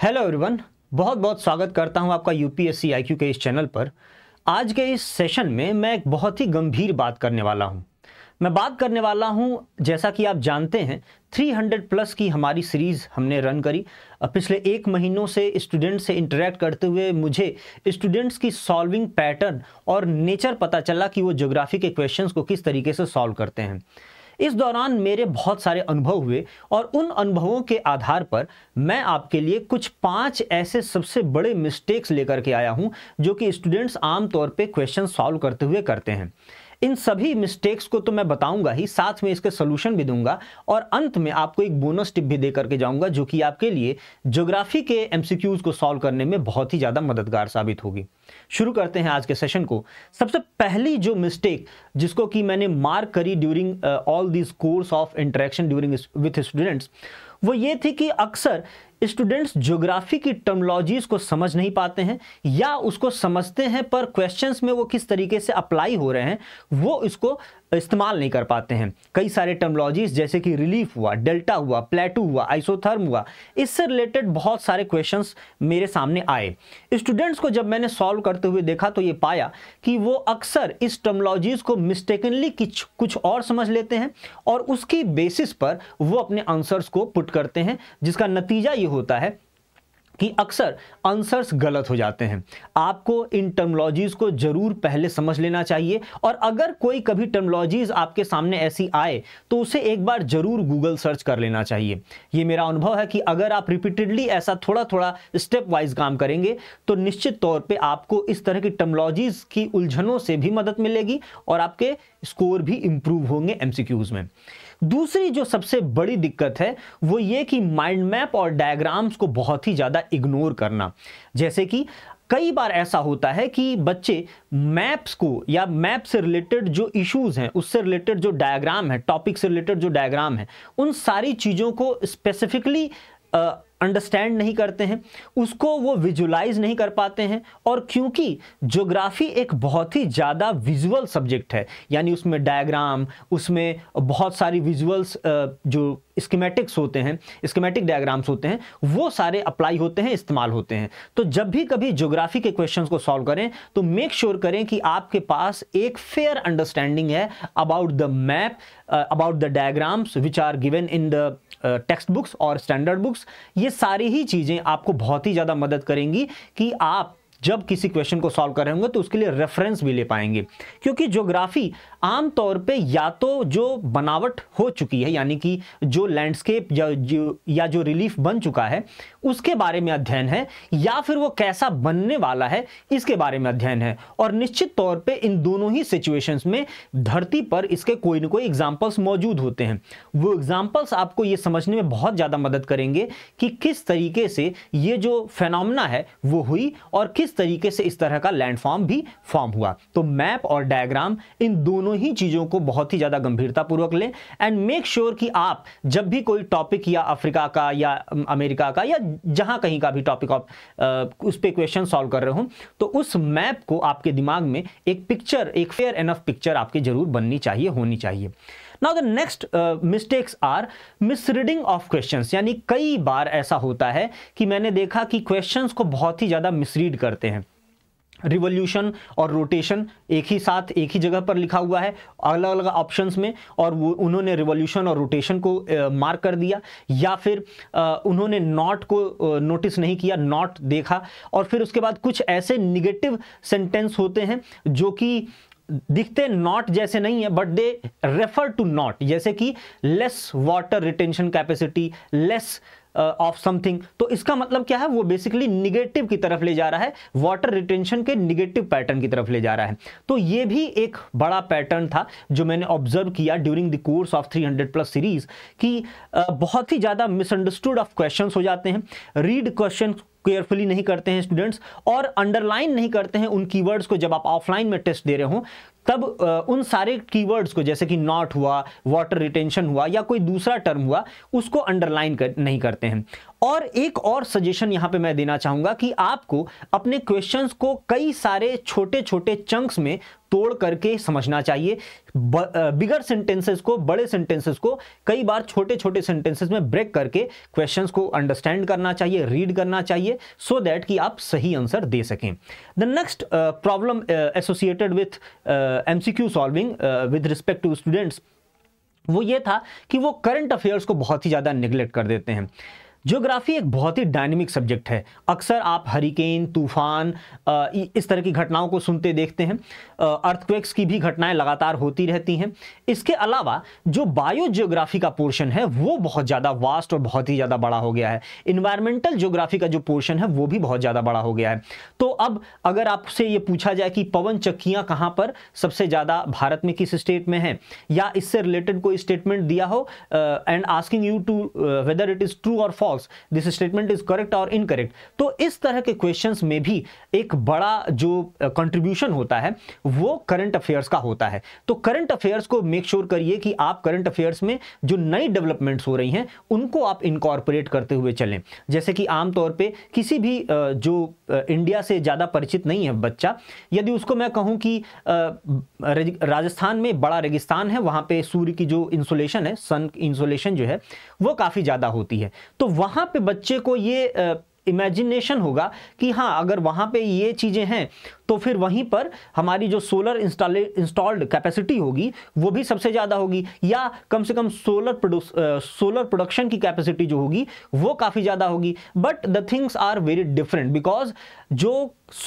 hello everyone बहुत बहुत स्वागत करता हूं आपका यूपीएससी आईक्यू के इस चैनल पर आज के इस सेशन में मैं एक बहुत ही गंभीर बात करने वाला हूं मैं बात करने वाला हूं जैसा कि आप जानते हैं 300 प्लस की हमारी सीरीज़ हमने रन करी पिछले एक महीनों से स्टूडेंट से इंटरेक्ट करते हुए मुझे स्टूडेंट्स की सॉल्विंग पैटर्न और नेचर पता चला कि वो ज्योग्राफी के क्वेश्चंस को किस तरीके से सॉल्व करते हैं इस दौरान मेरे बहुत सारे अनुभव हुए और उन अनुभवों के आधार पर मैं आपके लिए कुछ पांच ऐसे सबसे बड़े मिस्टेक्स लेकर के आया हूं जो कि स्टूडेंट्स आमतौर पर क्वेश्चन सॉल्व करते हुए करते हैं इन सभी मिस्टेक्स को तो मैं बताऊंगा ही साथ में इसके सोल्यूशन भी दूंगा और अंत में आपको एक बोनस टिप भी दे करके जाऊंगा जो कि आपके लिए ज्योग्राफी के एमसीक्यूज को सॉल्व करने में बहुत ही ज़्यादा मददगार साबित होगी शुरू करते हैं आज के सेशन को सबसे पहली जो मिस्टेक जिसको कि मैंने मार्क करी during all this course of interaction during with students वो ये थी कि अक्सर स्टूडेंट्स ज्योग्राफी की टर्मोलॉजीज को समझ नहीं पाते हैं या उसको समझते हैं पर क्वेश्चंस में वो किस तरीके से अप्लाई हो रहे हैं वो इसको इस्तेमाल नहीं कर पाते हैं कई सारे टर्मोलॉजीज जैसे कि रिलीफ हुआ डेल्टा हुआ प्लेटू हुआ आइसोथर्म हुआ इससे रिलेटेड बहुत सारे क्वेश्चंस मेरे सामने आए स्टूडेंट्स को जब मैंने सॉल्व करते हुए देखा तो ये पाया कि वो अक्सर इस टर्मोलॉजीज़ को मिस्टेकनली कुछ कुछ और समझ लेते हैं और उसकी बेसिस पर वो अपने आंसर्स को पुट करते हैं जिसका नतीजा ये होता है कि अक्सर आंसर्स गलत हो जाते हैं आपको इन टर्मोलॉजीज़ को ज़रूर पहले समझ लेना चाहिए और अगर कोई कभी टर्मोलॉजीज़ आपके सामने ऐसी आए तो उसे एक बार ज़रूर गूगल सर्च कर लेना चाहिए ये मेरा अनुभव है कि अगर आप रिपीटेडली ऐसा थोड़ा थोड़ा स्टेप वाइज काम करेंगे तो निश्चित तौर पर आपको इस तरह की टर्मोलॉजीज़ की उलझनों से भी मदद मिलेगी और आपके स्कोर भी इम्प्रूव होंगे एमसीक्यूज़ में दूसरी जो सबसे बड़ी दिक्कत है वो ये कि माइंड मैप और डायग्राम्स को बहुत ही ज़्यादा इग्नोर करना जैसे कि कई बार ऐसा होता है कि बच्चे मैप्स को या मैप से रिलेटेड जो इश्यूज हैं उससे रिलेटेड जो डायग्राम है टॉपिक से रिलेटेड जो डायग्राम है उन सारी चीज़ों को स्पेसिफिकली अंडरस्टैंड नहीं करते हैं उसको वो विजुलाइज नहीं कर पाते हैं और क्योंकि जोग्राफ़ी एक बहुत ही ज़्यादा विजुअल सब्जेक्ट है यानी उसमें डायग्राम उसमें बहुत सारी विजुअल्स जो स्कीमेटिक्स होते हैं स्कीमेटिक डायग्राम्स होते हैं वो सारे अप्लाई होते हैं इस्तेमाल होते हैं तो जब भी कभी ज्योग्राफी के क्वेश्चंस को सॉल्व करें तो मेक श्योर sure करें कि आपके पास एक फेयर अंडरस्टैंडिंग है about the map about the diagrams which are given in the text books और स्टैंडर्ड बुक्स ये सारी ही चीज़ें आपको बहुत ही ज़्यादा मदद करेंगी कि आप जब किसी क्वेश्चन को सॉल्व कर रहे होंगे तो उसके लिए रेफरेंस भी ले पाएंगे क्योंकि ज्योग्राफी आमतौर पे या तो जो बनावट हो चुकी है यानी कि जो लैंडस्केप या जो या जो रिलीफ बन चुका है उसके बारे में अध्ययन है या फिर वो कैसा बनने वाला है इसके बारे में अध्ययन है और निश्चित तौर पे इन दोनों ही सिचुएशंस में धरती पर इसके कोई ना कोई एग्जाम्पल्स मौजूद होते हैं वो एग्जाम्पल्स आपको ये समझने में बहुत ज़्यादा मदद करेंगे कि किस तरीके से ये जो फेनोमना है वो हुई और किस तरीके से इस तरह का लैंडफॉर्म भी फॉर्म हुआ तो मैप और डायग्राम इन दोनों ही चीज़ों को बहुत ही ज़्यादा गंभीरतापूर्वक लें एंड मेक श्योर कि आप जब भी कोई टॉपिक या अफ्रीका का या अमेरिका का या जहां कहीं का भी टॉपिक आप उस पर क्वेश्चन सॉल्व कर रहे हो तो उस मैप को आपके दिमाग में एक पिक्चर एक फेयर एनफ पिक्चर आपकी ज़रूर बननी चाहिए होनी चाहिए now the next mistakes are misreading of questions यानी कई बार ऐसा होता है कि मैंने देखा कि क्वेश्चंस को बहुत ही ज़्यादा मिसरीड करते हैं रिवोल्यूशन और रोटेशन एक ही साथ एक ही जगह पर लिखा हुआ है अलग अलग ऑप्शंस में और वो उन्होंने रिवोल्यूशन और रोटेशन को मार्क कर दिया या फिर आ, उन्होंने नॉट को नोटिस नहीं किया नॉट देखा और फिर उसके बाद कुछ ऐसे निगेटिव सेंटेंस होते हैं जो कि दिखते नॉट जैसे नहीं है but they refer to not जैसे कि less water retention capacity less of something तो इसका मतलब क्या है वो बेसिकली निगेटिव की तरफ ले जा रहा है वाटर रिटेंशन के निगेटिव पैटर्न की तरफ ले जा रहा है तो ये भी एक बड़ा पैटर्न था जो मैंने ऑब्जर्व किया during the course of 300 plus series कि uh, बहुत ही ज़्यादा मिसअंडरस्टूड ऑफ क्वेश्चन हो जाते हैं रीड क्वेश्चन केयरफुली नहीं करते हैं स्टूडेंट्स और अंडरलाइन नहीं करते हैं उन कीवर्ड्स को जब आप ऑफलाइन में टेस्ट दे रहे हो तब उन सारे कीवर्ड्स को जैसे कि नॉट हुआ वाटर रिटेंशन हुआ या कोई दूसरा टर्म हुआ उसको अंडरलाइन कर, नहीं करते हैं और एक और सजेशन यहाँ पे मैं देना चाहूँगा कि आपको अपने क्वेश्चंस को कई सारे छोटे छोटे चंक्स में तोड़ करके समझना चाहिए बिगर सेंटेंसेस को बड़े सेंटेंसेस को कई बार छोटे छोटे सेंटेंसेस में ब्रेक करके क्वेश्चंस को अंडरस्टैंड करना चाहिए रीड करना चाहिए सो so दैट कि आप सही आंसर दे सकें the next problem associated with MCQ solving with respect to students वो ये था कि वो करंट अफेयर्स को बहुत ही ज़्यादा निगलेक्ट कर देते हैं ज्योग्राफी एक बहुत ही डायनेमिक सब्जेक्ट है अक्सर आप हरिकेन तूफान इस तरह की घटनाओं को सुनते देखते हैं अर्थक्वेक्स की भी घटनाएं लगातार होती रहती हैं इसके अलावा जो बायो ज्योग्राफी का पोर्शन है वो बहुत ज़्यादा वास्ट और बहुत ही ज़्यादा बड़ा हो गया है इन्वायरमेंटल ज्योग्राफी का जो पोर्शन है वो भी बहुत ज़्यादा बड़ा हो गया है तो अब अगर आपसे ये पूछा जाए कि पवन चक्कियाँ कहाँ पर सबसे ज़्यादा भारत में किस स्टेट में है या इससे रिलेटेड कोई स्टेटमेंट दिया हो and asking you to whether it is true और fall false this statement is correct और इनकरेक्ट तो इस तरह के क्वेश्चंस में भी एक बड़ा जो कंट्रीब्यूशन होता है वो करंट अफेयर्स का होता है तो करंट अफेयर्स को मेक श्योर करिए कि आप करंट अफेयर्स में जो नई डेवलपमेंट्स हो रही हैं उनको आप इनकॉर्पोरेट करते हुए चलें जैसे कि आमतौर पर किसी भी जो इंडिया से ज़्यादा परिचित नहीं है बच्चा यदि उसको मैं कहूँ कि राजस्थान में बड़ा रेगिस्तान है वहाँ पर सूर्य की जो इंसुलेशन है सन इंसुलेशन जो है वो काफ़ी ज़्यादा होती है तो वहाँ पे बच्चे को ये इमेजिनेशन होगा कि हाँ अगर वहाँ पे ये चीज़ें हैं तो फिर वहीं पर हमारी जो सोलर इंस्टॉल इंस्टॉल्ड कैपेसिटी होगी वो भी सबसे ज़्यादा होगी या कम से कम सोलर प्रोड्यूस सोलर प्रोडक्शन की कैपेसिटी जो होगी वो काफ़ी ज़्यादा होगी but the things are very different because जो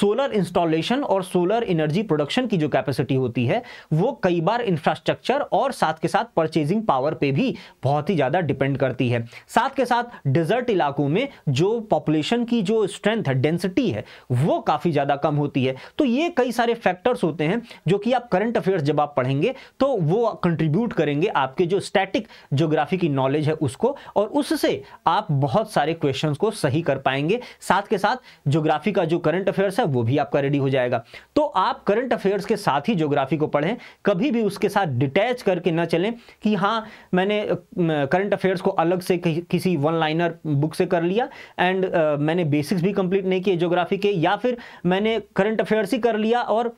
सोलर इंस्टॉलेशन और सोलर एनर्जी प्रोडक्शन की जो कैपेसिटी होती है वो कई बार इंफ्रास्ट्रक्चर और साथ के साथ परचेजिंग पावर पे भी बहुत ही ज़्यादा डिपेंड करती है साथ के साथ डिजर्ट इलाकों में जो पॉपुलेशन की जो स्ट्रेंथ है डेंसिटी है वो काफ़ी ज़्यादा कम होती है तो ये कई सारे फैक्टर्स होते हैं जो कि आप करंट अफेयर्स जब आप पढ़ेंगे तो वो कंट्रीब्यूट करेंगे आपके जो स्टैटिक जोग्राफी की नॉलेज है उसको और उससे आप बहुत सारे क्वेश्चन को सही कर पाएंगे साथ के साथ जोग्राफी का जो करंट अफेयर्स अफेयर्स है वो भी आपका रेडी हो जाएगा तो आप करंट अफेयर्स के साथ ही ज्योग्राफी को पढ़ें कभी भी उसके साथ डिटैच करके ना चलें कि हाँ मैंने करंट अफेयर्स को अलग से कि, किसी वन लाइनर बुक से कर लिया एंड uh, मैंने बेसिक्स भी कंप्लीट नहीं किए ज्योग्राफी के या फिर मैंने करंट अफेयर्स ही कर लिया और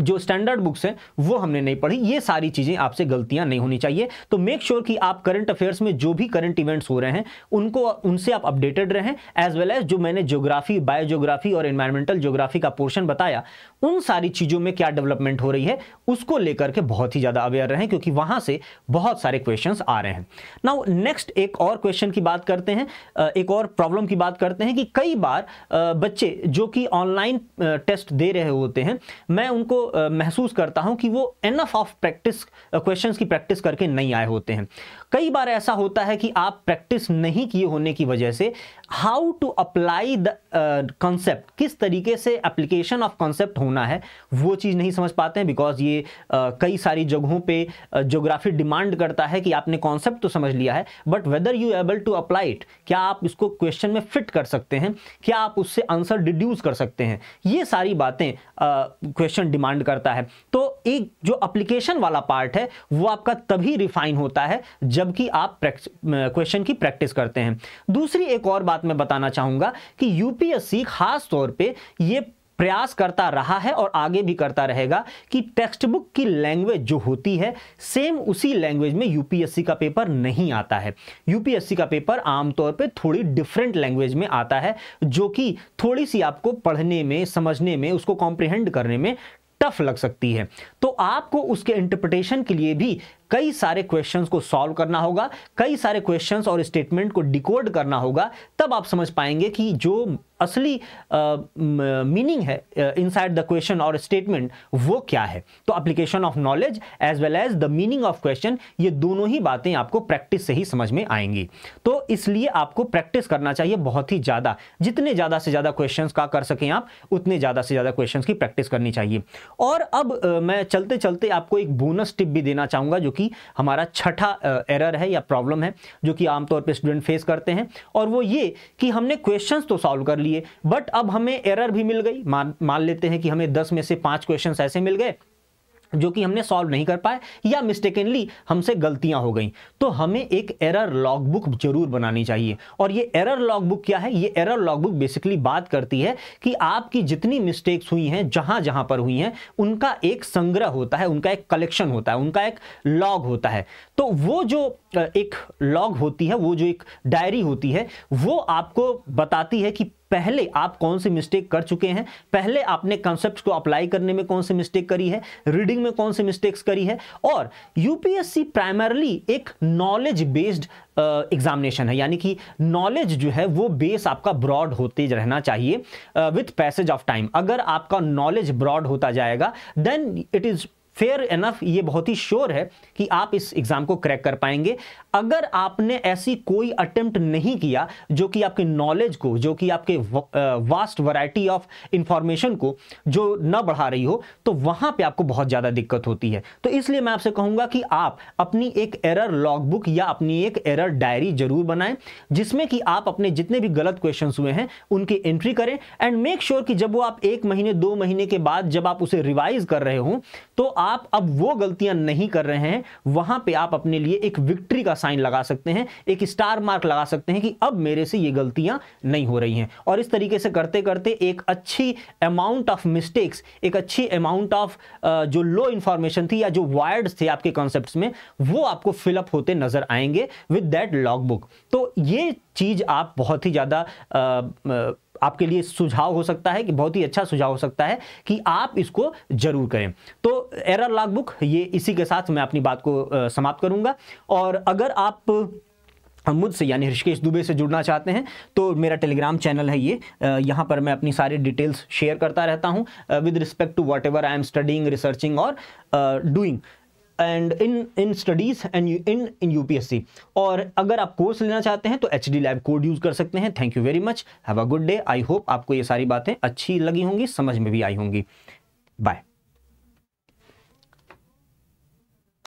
जो स्टैंडर्ड बुक्स हैं वो हमने नहीं पढ़ी ये सारी चीज़ें आपसे गलतियां नहीं होनी चाहिए तो मेक श्योर sure कि आप करंट अफेयर्स में जो भी करंट इवेंट्स हो रहे हैं उनको उनसे आप अपडेटेड रहें एज वेल एज जो मैंने ज्योग्राफी बायोजोग्राफी और इन्वायरमेंटल ज्योग्राफी का पोर्शन बताया उन सारी चीज़ों में क्या डेवलपमेंट हो रही है उसको लेकर के बहुत ही ज़्यादा अवेयर रहें क्योंकि वहाँ से बहुत सारे क्वेश्चन आ रहे हैं नाउ नेक्स्ट एक और क्वेश्चन की बात करते हैं एक और प्रॉब्लम की बात करते हैं कि कई बार बच्चे जो कि ऑनलाइन टेस्ट दे रहे होते हैं मैं उनको महसूस करता हूं कि वो एनफ ऑफ प्रैक्टिस क्वेश्चंस की प्रैक्टिस करके नहीं आए होते हैं कई बार ऐसा होता है कि आप प्रैक्टिस नहीं किए होने की वजह से how to apply the concept किस तरीके से एप्लीकेशन ऑफ कॉन्सेप्ट होना है वो चीज़ नहीं समझ पाते हैं बिकॉज ये uh, कई सारी जगहों पे जोग्राफी डिमांड करता है कि आपने कॉन्सेप्ट तो समझ लिया है but whether you able to apply it क्या आप इसको क्वेश्चन में फिट कर सकते हैं क्या आप उससे आंसर डिड्यूस कर सकते हैं ये सारी बातें क्वेश्चन डिमांड डिमांड करता है तो एक जो अप्लीकेशन वाला पार्ट है वो आपका तभी रिफाइन होता है जबकि आप क्वेश्चन की प्रैक्टिस करते हैं दूसरी एक और बात मैं बताना चाहूंगा कि यूपीएससी खास तौर पे ये प्रयास करता रहा है और आगे भी करता रहेगा कि टेक्स्ट बुक की लैंग्वेज जो होती है सेम उसी लैंग्वेज में यूपीएससी का पेपर नहीं आता है यूपीएससी का पेपर आमतौर पे थोड़ी डिफरेंट लैंग्वेज में आता है जो कि थोड़ी सी आपको पढ़ने में समझने में उसको कॉम्प्रिहेंड करने में टफ लग सकती है तो आपको उसके इंटरप्रिटेशन के लिए भी कई सारे क्वेश्चंस को सॉल्व करना होगा कई सारे क्वेश्चंस और स्टेटमेंट को डिकोड करना होगा तब आप समझ पाएंगे कि जो असली मीनिंग है इनसाइड द क्वेश्चन और स्टेटमेंट वो क्या है तो application of knowledge as well as the meaning of question ये दोनों ही बातें आपको प्रैक्टिस से ही समझ में आएंगी तो इसलिए आपको प्रैक्टिस करना चाहिए बहुत ही ज़्यादा जितने ज़्यादा से ज़्यादा क्वेश्चन का कर सकें आप उतने ज़्यादा से ज़्यादा क्वेश्चन की प्रैक्टिस करनी चाहिए और अब मैं चलते चलते आपको एक बोनस टिप भी देना चाहूँगा जो कि कि हमारा छठा एरर है या प्रॉब्लम है जो कि आमतौर पर स्टूडेंट फेस करते हैं और वो ये कि हमने क्वेश्चन तो सॉल्व कर लिए बट अब हमें एरर भी मिल गई मान मान लेते हैं कि हमें दस में से पाँच क्वेश्चन ऐसे मिल गए जो कि हमने सॉल्व नहीं कर पाए या मिस्टेकनली हमसे गलतियां हो गई तो हमें एक एरर लॉग बुक जरूर बनानी चाहिए और ये एरर लॉग बुक क्या है ये एरर लॉग बुक बेसिकली बात करती है कि आपकी जितनी मिस्टेक्स हुई हैं जहां जहां पर हुई हैं उनका एक संग्रह होता है उनका एक कलेक्शन होता है उनका एक लॉग होता है तो वो जो एक लॉग होती है वो जो एक डायरी होती है वो आपको बताती है कि पहले आप कौन सी मिस्टेक कर चुके हैं पहले आपने कॉन्सेप्ट को अप्लाई करने में कौन सी मिस्टेक करी है रीडिंग में कौन सी मिस्टेक्स करी है और यूपीएससी प्राइमरली एक नॉलेज बेस्ड एग्जामिनेशन है यानी कि नॉलेज जो है वो बेस आपका ब्रॉड होते रहना चाहिए विथ पैसेज ऑफ टाइम अगर आपका नॉलेज ब्रॉड होता जाएगा then it is fair enough ये बहुत ही श्योर है कि आप इस एग्ज़ाम को क्रैक कर पाएंगे अगर आपने ऐसी कोई अटेम्प्ट नहीं किया जो कि आपके नॉलेज को जो कि आपके वास्ट वैरायटी ऑफ इंफॉर्मेशन को जो न बढ़ा रही हो तो वहां पे आपको बहुत ज़्यादा दिक्कत होती है तो इसलिए मैं आपसे कहूँगा कि आप अपनी एक एरर लॉग बुक या अपनी एक एरर डायरी ज़रूर बनाएं जिसमें कि आप अपने जितने भी गलत क्वेश्चन हुए हैं उनकी एंट्री करें एंड मेक श्योर कि जब वो आप एक महीने दो महीने के बाद जब आप उसे रिवाइज कर रहे हों तो आप अब वो गलतियां नहीं कर रहे हैं वहां पे आप अपने लिए एक विक्ट्री का साइन लगा सकते हैं एक स्टार मार्क लगा सकते हैं कि अब मेरे से ये गलतियां नहीं हो रही हैं और इस तरीके से करते करते एक अच्छी अमाउंट ऑफ मिस्टेक्स एक अच्छी अमाउंट ऑफ जो लो इन्फॉर्मेशन थी या जो वायर्ड्स थे आपके कॉन्सेप्ट में वो आपको फिलअप होते नजर आएंगे विद दैट लॉग बुक तो ये चीज़ आप बहुत ही ज़्यादा आपके लिए सुझाव हो सकता है कि बहुत ही अच्छा सुझाव हो सकता है कि आप इसको जरूर करें तो एरर लॉग बुक ये इसी के साथ मैं अपनी बात को समाप्त करूंगा और अगर आप मुझसे यानी ऋषिकेश दुबे से जुड़ना चाहते हैं तो मेरा टेलीग्राम चैनल है ये यहाँ पर मैं अपनी सारी डिटेल्स शेयर करता रहता हूँ with respect to whatever I am studying researching और doing and in in studies and in in UPSC और अगर आप कोर्स लेना चाहते हैं तो H D lab code use कर सकते हैं thank you very much have a good day I hope आपको ये सारी बातें अच्छी लगी होंगी समझ में भी आई होंगी बाय